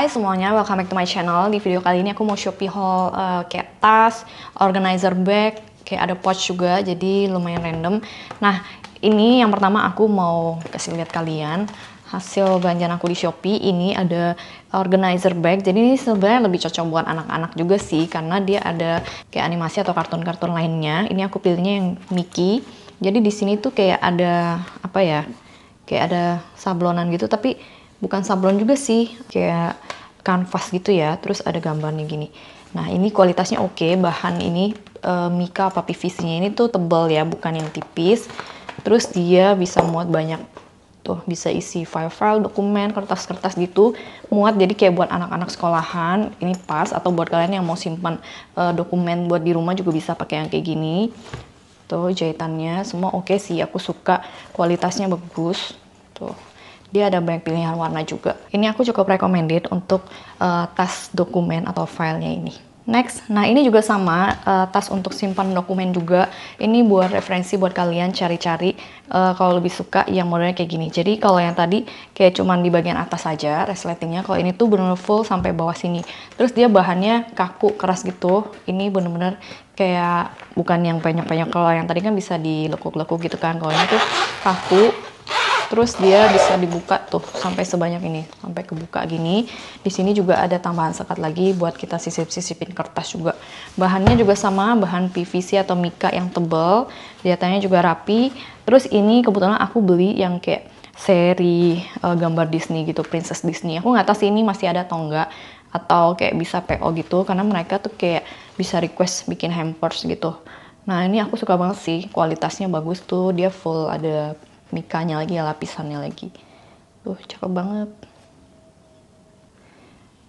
Hai semuanya, welcome back to my channel. Di video kali ini aku mau Shopee haul uh, kayak tas, organizer bag, kayak ada pouch juga, jadi lumayan random. Nah, ini yang pertama aku mau kasih lihat kalian hasil belanjaan aku di Shopee. Ini ada organizer bag, jadi ini sebenarnya lebih cocok buat anak-anak juga sih, karena dia ada kayak animasi atau kartun-kartun lainnya. Ini aku pilihnya yang Mickey. Jadi di sini tuh kayak ada apa ya? Kayak ada sablonan gitu, tapi bukan sablon juga sih, kayak kanvas gitu ya terus ada gambarnya gini nah ini kualitasnya oke okay. bahan ini e, mika apa PVC nya ini tuh tebal ya bukan yang tipis terus dia bisa muat banyak tuh bisa isi file-file dokumen kertas-kertas gitu muat jadi kayak buat anak-anak sekolahan ini pas atau buat kalian yang mau simpan e, dokumen buat di rumah juga bisa pakai yang kayak gini tuh jahitannya semua oke okay sih aku suka kualitasnya bagus tuh dia ada banyak pilihan warna juga. Ini aku cukup recommended untuk uh, tas dokumen atau filenya ini. Next, nah ini juga sama uh, tas untuk simpan dokumen juga. Ini buat referensi buat kalian cari-cari uh, kalau lebih suka yang modelnya kayak gini. Jadi kalau yang tadi kayak cuman di bagian atas aja resletingnya, kalau ini tuh bener-bener full sampai bawah sini. Terus dia bahannya kaku keras gitu. Ini bener-bener kayak bukan yang banyak-banyak. Kalau yang tadi kan bisa dilekuk-lekuk gitu kan. Kalau ini tuh kaku terus dia bisa dibuka tuh sampai sebanyak ini sampai kebuka gini di sini juga ada tambahan sekat lagi buat kita sisip-sisipin kertas juga bahannya juga sama bahan PVC atau mika yang tebal kelihatannya juga rapi terus ini kebetulan aku beli yang kayak seri uh, gambar Disney gitu Princess Disney aku nggak tahu sih ini masih ada atau enggak atau kayak bisa PO gitu karena mereka tuh kayak bisa request bikin hampers gitu Nah ini aku suka banget sih kualitasnya bagus tuh dia full ada mikanya lagi ya lapisannya lagi tuh cakep banget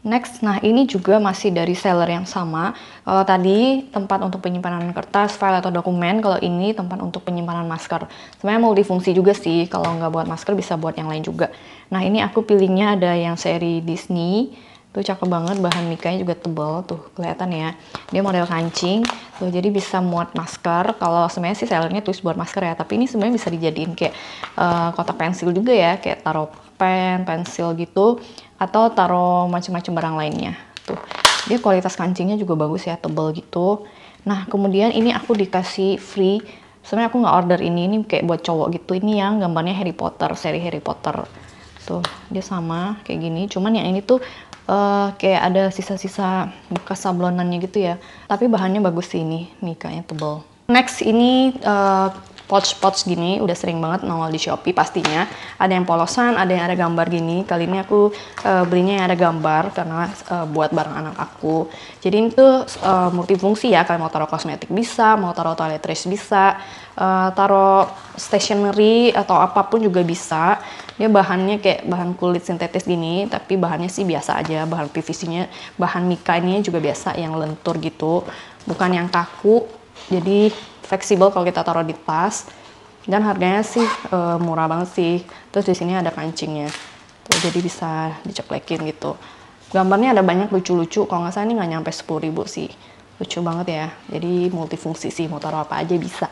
Next, nah ini juga masih dari seller yang sama. Kalau tadi tempat untuk penyimpanan kertas, file atau dokumen, kalau ini tempat untuk penyimpanan masker. Sebenarnya multifungsi juga sih, kalau nggak buat masker bisa buat yang lain juga. Nah ini aku pilihnya ada yang seri Disney, tuh cakep banget, bahan mikanya juga tebal, tuh kelihatan ya. Dia model kancing, gitu jadi bisa muat masker kalau sebenarnya sih sellernya tulis buat masker ya tapi ini sebenarnya bisa dijadiin kayak uh, kotak pensil juga ya kayak taruh pen pensil gitu atau taruh macam-macam barang lainnya tuh dia kualitas kancingnya juga bagus ya tebel gitu nah kemudian ini aku dikasih free sebenarnya aku nggak order ini ini kayak buat cowok gitu ini yang gambarnya Harry Potter seri Harry Potter tuh dia sama kayak gini cuman yang ini tuh uh, kayak ada sisa-sisa bekas sablonannya gitu ya. Tapi bahannya bagus sih ini, mikanya tebal. Next ini eh, pouch-pouch gini, udah sering banget nongol di Shopee pastinya. Ada yang polosan, ada yang ada gambar gini. Kali ini aku uh, belinya yang ada gambar karena uh, buat barang anak aku. Jadi ini tuh uh, multifungsi ya, kalian mau taruh kosmetik bisa, mau taruh toiletries bisa, uh, taruh stationery atau apapun juga bisa dia ya, bahannya kayak bahan kulit sintetis gini tapi bahannya sih biasa aja bahan PVC-nya bahan mika ini juga biasa yang lentur gitu bukan yang kaku jadi fleksibel kalau kita taruh di tas dan harganya sih e, murah banget sih terus di sini ada kancingnya tuh, jadi bisa diceklekin gitu gambarnya ada banyak lucu-lucu kalau nggak salah ini nggak nyampe sepuluh ribu sih lucu banget ya jadi multifungsi sih mau taruh apa aja bisa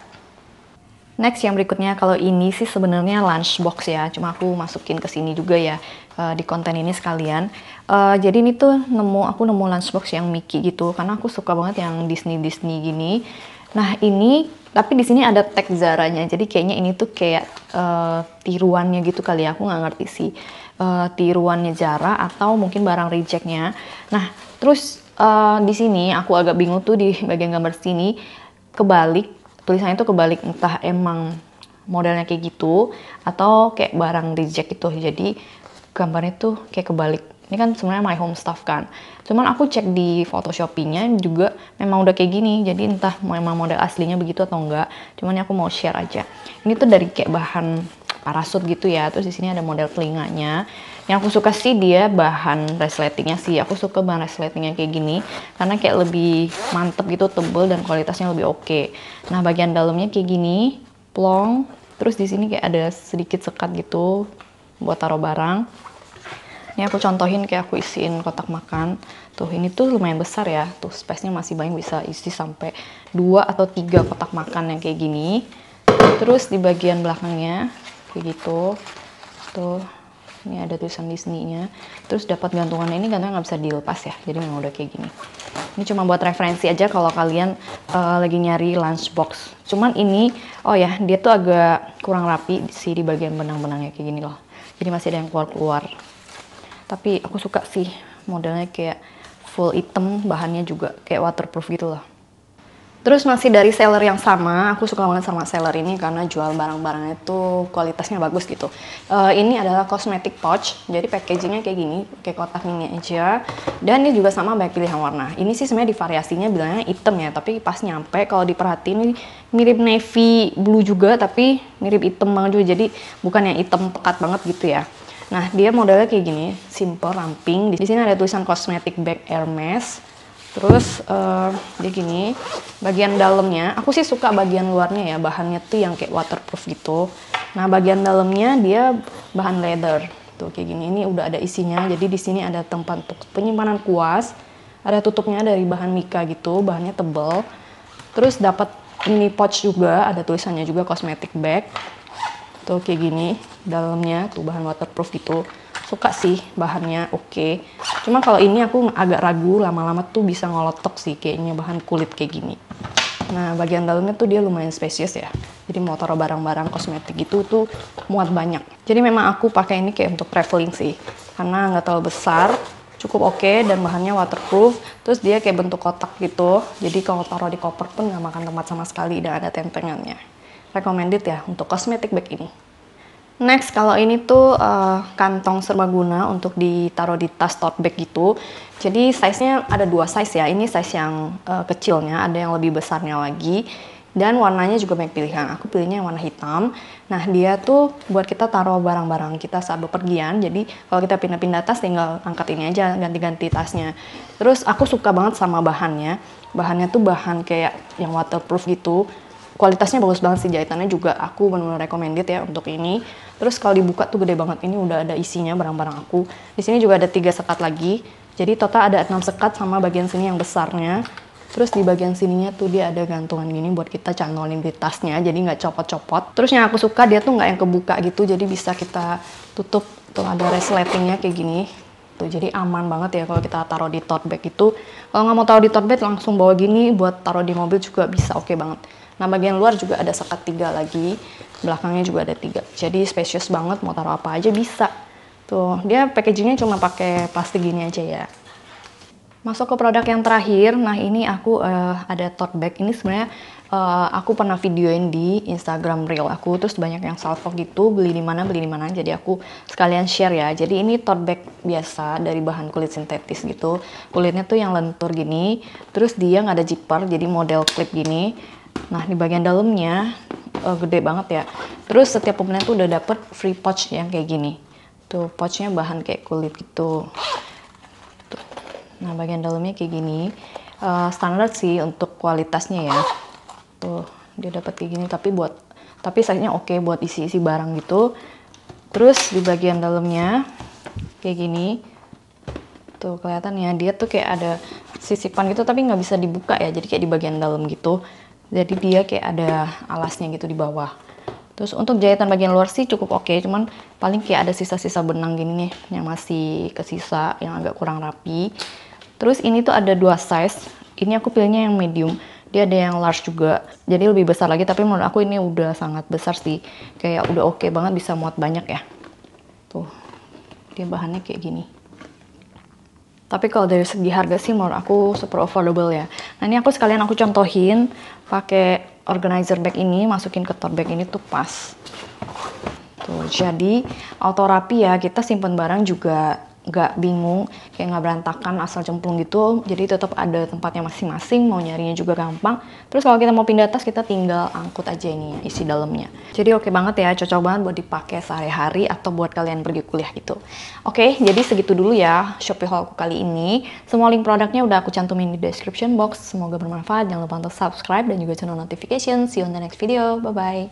Next yang berikutnya kalau ini sih sebenarnya lunchbox ya, cuma aku masukin ke sini juga ya eh, di konten ini sekalian. Uh, jadi ini tuh nemu aku nemu lunchbox yang Mickey gitu karena aku suka banget yang Disney Disney gini. Nah ini tapi di sini ada tag Zaranya, jadi kayaknya ini tuh kayak uh, tiruannya gitu kali ya. Aku nggak ngerti sih uh, tiruannya Zara atau mungkin barang rejectnya. Nah terus uh, di sini aku agak bingung tuh di bagian gambar sini kebalik tulisannya itu kebalik entah emang modelnya kayak gitu atau kayak barang reject gitu jadi gambarnya tuh kayak kebalik ini kan sebenarnya my home stuff kan cuman aku cek di photoshoppingnya juga memang udah kayak gini jadi entah memang model aslinya begitu atau enggak cuman aku mau share aja ini tuh dari kayak bahan parasut gitu ya terus di sini ada model telinganya yang aku suka sih dia bahan resletingnya sih aku suka bahan resletingnya kayak gini karena kayak lebih mantep gitu tebel dan kualitasnya lebih oke okay. nah bagian dalamnya kayak gini plong terus di sini kayak ada sedikit sekat gitu buat taruh barang ini aku contohin kayak aku isiin kotak makan tuh ini tuh lumayan besar ya tuh space-nya masih banyak bisa isi sampai dua atau tiga kotak makan yang kayak gini terus di bagian belakangnya kayak gitu tuh ini ada tulisan Disney-nya terus dapat gantungan ini gantungan nggak bisa dilepas ya jadi memang udah kayak gini ini cuma buat referensi aja kalau kalian uh, lagi nyari lunchbox cuman ini oh ya dia tuh agak kurang rapi sih di bagian benang-benangnya kayak gini loh jadi masih ada yang keluar-keluar tapi aku suka sih modelnya kayak full item bahannya juga kayak waterproof gitu loh Terus masih dari seller yang sama, aku suka banget sama seller ini karena jual barang-barangnya itu kualitasnya bagus gitu. Uh, ini adalah cosmetic pouch, jadi packagingnya kayak gini, kayak kotak mini aja. Dan ini juga sama banyak pilihan warna. Ini sih sebenarnya di variasinya bilangnya hitam ya, tapi pas nyampe kalau diperhatiin ini mirip navy blue juga, tapi mirip hitam banget juga. Jadi bukan yang hitam pekat banget gitu ya. Nah, dia modelnya kayak gini, simple, ramping. Di sini ada tulisan cosmetic bag Hermes Terus uh, dia gini, bagian dalamnya, aku sih suka bagian luarnya ya, bahannya tuh yang kayak waterproof gitu. Nah, bagian dalamnya dia bahan leather. Tuh kayak gini, ini udah ada isinya. Jadi di sini ada tempat untuk penyimpanan kuas, ada tutupnya dari bahan mika gitu, bahannya tebel. Terus dapat ini pouch juga, ada tulisannya juga cosmetic bag. Tuh kayak gini, dalamnya tuh bahan waterproof gitu suka sih bahannya oke okay. cuma kalau ini aku agak ragu lama-lama tuh bisa ngolotok sih kayaknya bahan kulit kayak gini nah bagian dalamnya tuh dia lumayan spesies ya jadi mau taruh barang-barang kosmetik gitu tuh muat banyak jadi memang aku pakai ini kayak untuk traveling sih karena nggak terlalu besar cukup oke okay, dan bahannya waterproof terus dia kayak bentuk kotak gitu jadi kalau taruh di koper pun nggak makan tempat sama sekali dan ada tentengannya recommended ya untuk kosmetik bag ini Next, kalau ini tuh uh, kantong serbaguna untuk ditaruh di tas tote bag gitu. Jadi size-nya ada dua size ya. Ini size yang uh, kecilnya, ada yang lebih besarnya lagi. Dan warnanya juga banyak pilihan. Aku pilihnya yang warna hitam. Nah, dia tuh buat kita taruh barang-barang kita saat bepergian. Jadi kalau kita pindah-pindah tas tinggal angkat ini aja, ganti-ganti tasnya. Terus aku suka banget sama bahannya. Bahannya tuh bahan kayak yang waterproof gitu kualitasnya bagus banget sih jahitannya juga aku benar-benar recommended ya untuk ini terus kalau dibuka tuh gede banget ini udah ada isinya barang-barang aku di sini juga ada tiga sekat lagi jadi total ada enam sekat sama bagian sini yang besarnya terus di bagian sininya tuh dia ada gantungan gini buat kita canolin di tasnya jadi nggak copot-copot terus yang aku suka dia tuh nggak yang kebuka gitu jadi bisa kita tutup tuh ada resletingnya kayak gini gitu jadi aman banget ya kalau kita taruh di tote bag itu kalau nggak mau taruh di tote bag langsung bawa gini buat taruh di mobil juga bisa oke okay banget nah bagian luar juga ada sekat tiga lagi belakangnya juga ada tiga jadi spacious banget mau taruh apa aja bisa tuh dia packagingnya cuma pakai plastik gini aja ya masuk ke produk yang terakhir nah ini aku uh, ada tote bag ini sebenarnya uh, aku pernah videoin di Instagram Reel aku terus banyak yang salvo gitu beli di mana beli di mana jadi aku sekalian share ya jadi ini tote bag biasa dari bahan kulit sintetis gitu kulitnya tuh yang lentur gini terus dia nggak ada zipper jadi model clip gini nah di bagian dalamnya uh, gede banget ya terus setiap pembelian tuh udah dapet free pouch yang kayak gini tuh pouchnya bahan kayak kulit gitu nah bagian dalamnya kayak gini uh, standar sih untuk kualitasnya ya tuh gitu. dia dapat kayak gini tapi buat tapi size oke okay buat isi-isi barang gitu terus di bagian dalamnya kayak gini tuh kelihatan ya dia tuh kayak ada sisipan gitu tapi nggak bisa dibuka ya jadi kayak di bagian dalam gitu jadi dia kayak ada alasnya gitu di bawah terus untuk jahitan bagian luar sih cukup oke okay, cuman paling kayak ada sisa-sisa benang gini nih yang masih kesisa yang agak kurang rapi terus ini tuh ada dua size ini aku pilihnya yang medium dia ada yang large juga jadi lebih besar lagi tapi menurut aku ini udah sangat besar sih kayak udah oke okay banget bisa muat banyak ya tuh dia bahannya kayak gini tapi kalau dari segi harga sih menurut aku super affordable ya nah ini aku sekalian aku contohin pakai organizer bag ini masukin ke tote bag ini tuh pas tuh jadi auto rapi ya kita simpen barang juga nggak bingung kayak nggak berantakan asal cemplung gitu jadi tetap ada tempatnya masing-masing mau nyarinya juga gampang terus kalau kita mau pindah tas kita tinggal angkut aja ini ya, isi dalamnya jadi oke okay banget ya cocok banget buat dipakai sehari-hari atau buat kalian pergi kuliah gitu oke okay, jadi segitu dulu ya Shopee haul aku kali ini semua link produknya udah aku cantumin di description box semoga bermanfaat jangan lupa untuk subscribe dan juga channel notification see you on the next video bye bye